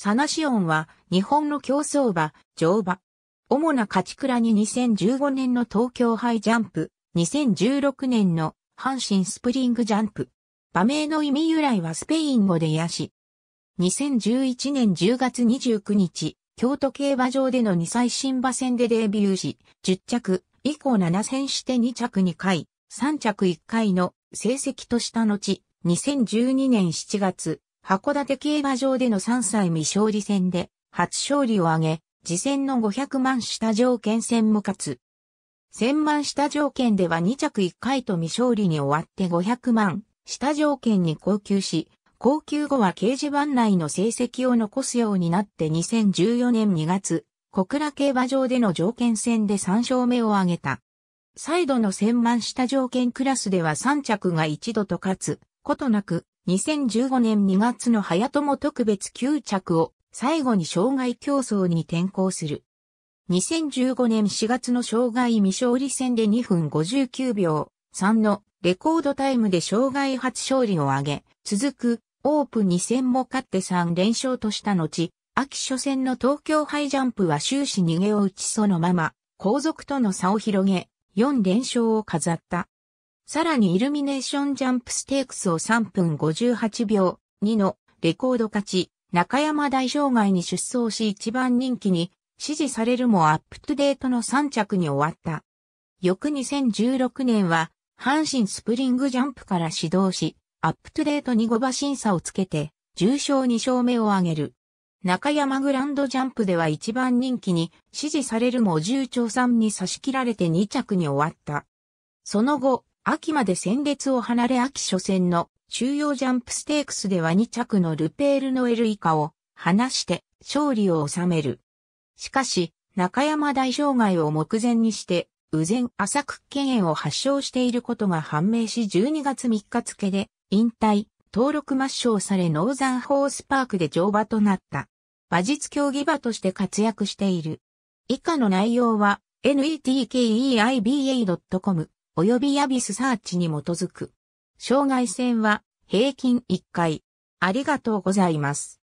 サナシオンは日本の競走馬、乗馬。主な勝ち倉に2015年の東京杯ジャンプ、2016年の阪神スプリングジャンプ。馬名の意味由来はスペイン語で癒し。2011年10月29日、京都競馬場での2歳新馬戦でデビューし、10着、以降7戦して2着2回、3着1回の成績とした後、2012年7月、函館競馬場での3歳未勝利戦で初勝利を挙げ、次戦の500万下条件戦も勝つ。1000万下条件では2着1回と未勝利に終わって500万下条件に高級し、高級後は掲示板内の成績を残すようになって2014年2月、小倉競馬場での条件戦で3勝目を挙げた。再度の1000万下条件クラスでは3着が一度と勝つことなく、2015年2月の早友特別9着を最後に障害競争に転向する。2015年4月の障害未勝利戦で2分59秒3のレコードタイムで障害初勝利を挙げ、続くオープン2戦も勝って3連勝とした後、秋初戦の東京ハイジャンプは終始逃げを打ちそのまま、後続との差を広げ、4連勝を飾った。さらにイルミネーションジャンプステークスを3分58秒2のレコード勝ち、中山大障害に出走し一番人気に支持されるもアップトゥデートの3着に終わった。翌2016年は、阪神スプリングジャンプから始動し、アップトゥデートに5馬審査をつけて、重賞2勝目を挙げる。中山グランドジャンプでは一番人気に支持されるも重長3に差し切られて2着に終わった。その後、秋まで戦列を離れ秋初戦の中央ジャンプステークスでは2着のルペールノエル以下を離して勝利を収める。しかし、中山大障害を目前にして、右前浅く権炎を発症していることが判明し12月3日付で引退、登録抹消されノーザンホースパークで乗馬となった。馬術競技馬として活躍している。以下の内容は netkeiba.com 及びヤビスサーチに基づく。障害線は平均1回。ありがとうございます。